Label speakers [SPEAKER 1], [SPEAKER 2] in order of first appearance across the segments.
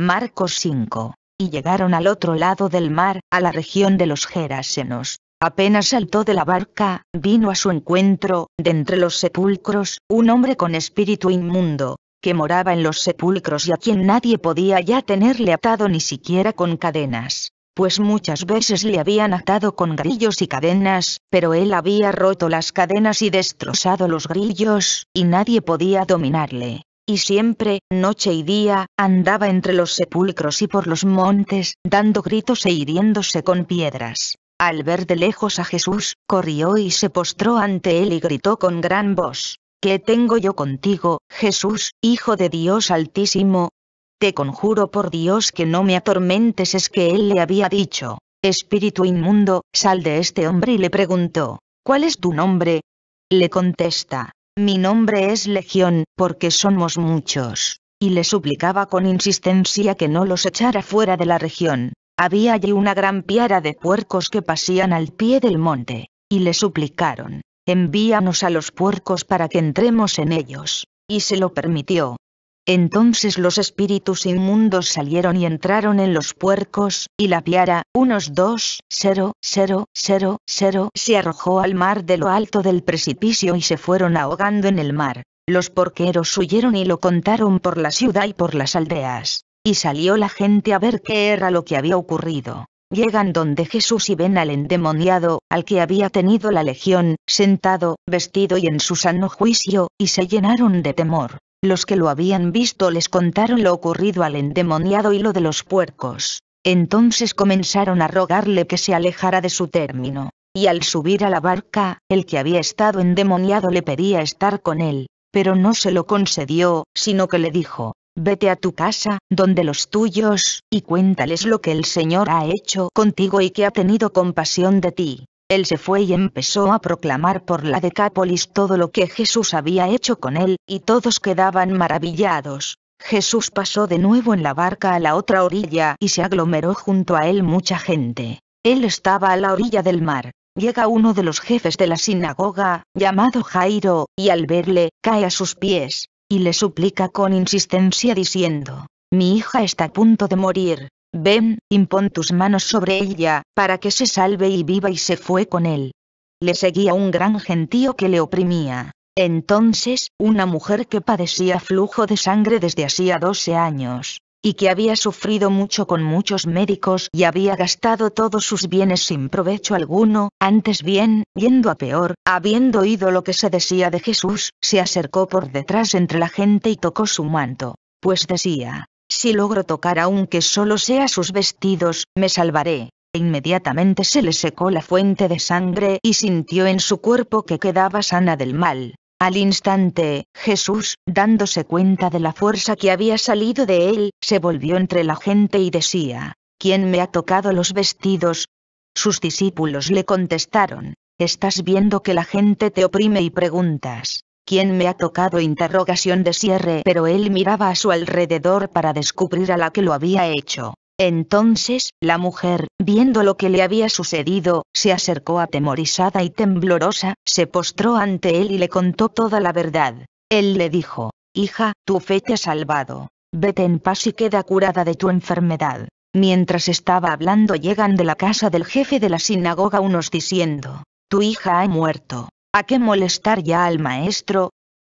[SPEAKER 1] Marcos 5. Y llegaron al otro lado del mar, a la región de los Gerasenos. Apenas saltó de la barca, vino a su encuentro, de entre los sepulcros, un hombre con espíritu inmundo, que moraba en los sepulcros y a quien nadie podía ya tenerle atado ni siquiera con cadenas, pues muchas veces le habían atado con grillos y cadenas, pero él había roto las cadenas y destrozado los grillos, y nadie podía dominarle y siempre, noche y día, andaba entre los sepulcros y por los montes, dando gritos e hiriéndose con piedras. Al ver de lejos a Jesús, corrió y se postró ante él y gritó con gran voz, ¿Qué tengo yo contigo, Jesús, Hijo de Dios Altísimo? Te conjuro por Dios que no me atormentes es que él le había dicho, Espíritu inmundo, sal de este hombre y le preguntó, ¿cuál es tu nombre? Le contesta, mi nombre es Legión, porque somos muchos. Y le suplicaba con insistencia que no los echara fuera de la región. Había allí una gran piara de puercos que pasían al pie del monte. Y le suplicaron, envíanos a los puercos para que entremos en ellos. Y se lo permitió, entonces los espíritus inmundos salieron y entraron en los puercos, y la piara, unos dos, cero, cero, cero, cero, se arrojó al mar de lo alto del precipicio y se fueron ahogando en el mar. Los porqueros huyeron y lo contaron por la ciudad y por las aldeas. Y salió la gente a ver qué era lo que había ocurrido. Llegan donde Jesús y ven al endemoniado, al que había tenido la legión, sentado, vestido y en su sano juicio, y se llenaron de temor. Los que lo habían visto les contaron lo ocurrido al endemoniado y lo de los puercos. Entonces comenzaron a rogarle que se alejara de su término, y al subir a la barca, el que había estado endemoniado le pedía estar con él, pero no se lo concedió, sino que le dijo, Vete a tu casa, donde los tuyos, y cuéntales lo que el Señor ha hecho contigo y que ha tenido compasión de ti. Él se fue y empezó a proclamar por la Decápolis todo lo que Jesús había hecho con él, y todos quedaban maravillados. Jesús pasó de nuevo en la barca a la otra orilla y se aglomeró junto a él mucha gente. Él estaba a la orilla del mar. Llega uno de los jefes de la sinagoga, llamado Jairo, y al verle, cae a sus pies, y le suplica con insistencia diciendo, Mi hija está a punto de morir, Ven, impon tus manos sobre ella, para que se salve y viva y se fue con él. Le seguía un gran gentío que le oprimía. Entonces, una mujer que padecía flujo de sangre desde hacía doce años, y que había sufrido mucho con muchos médicos y había gastado todos sus bienes sin provecho alguno, antes bien, yendo a peor, habiendo oído lo que se decía de Jesús, se acercó por detrás entre la gente y tocó su manto, pues decía, si logro tocar aunque solo sea sus vestidos, me salvaré. E inmediatamente se le secó la fuente de sangre y sintió en su cuerpo que quedaba sana del mal. Al instante, Jesús, dándose cuenta de la fuerza que había salido de él, se volvió entre la gente y decía, ¿quién me ha tocado los vestidos? Sus discípulos le contestaron, estás viendo que la gente te oprime y preguntas, quién me ha tocado interrogación de cierre pero él miraba a su alrededor para descubrir a la que lo había hecho. Entonces, la mujer, viendo lo que le había sucedido, se acercó atemorizada y temblorosa, se postró ante él y le contó toda la verdad. Él le dijo, Hija, tu fe te ha salvado. Vete en paz y queda curada de tu enfermedad. Mientras estaba hablando llegan de la casa del jefe de la sinagoga unos diciendo, Tu hija ha muerto. ¿A qué molestar ya al maestro?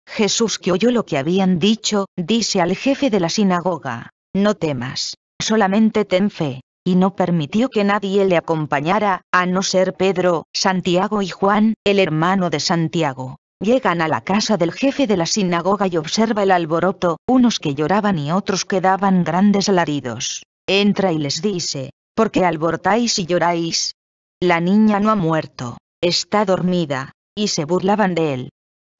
[SPEAKER 1] Jesús, que oyó lo que habían dicho, dice al jefe de la sinagoga, No temas, solamente ten fe, y no permitió que nadie le acompañara, a no ser Pedro, Santiago y Juan, el hermano de Santiago. Llegan a la casa del jefe de la sinagoga y observa el alboroto, unos que lloraban y otros que daban grandes alaridos. Entra y les dice, ¿por qué alborotáis y lloráis? La niña no ha muerto, está dormida, y se burlaban de él.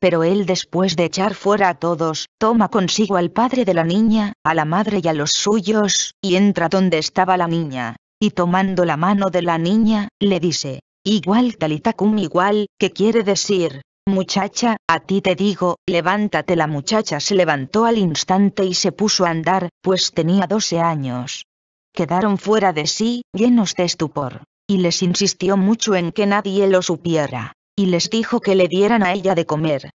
[SPEAKER 1] Pero él después de echar fuera a todos, toma consigo al padre de la niña, a la madre y a los suyos, y entra donde estaba la niña. Y tomando la mano de la niña, le dice, igual talitacum igual, que quiere decir, muchacha, a ti te digo, levántate. La muchacha se levantó al instante y se puso a andar, pues tenía doce años. Quedaron fuera de sí, llenos de estupor, y les insistió mucho en que nadie lo supiera y les dijo que le dieran a ella de comer.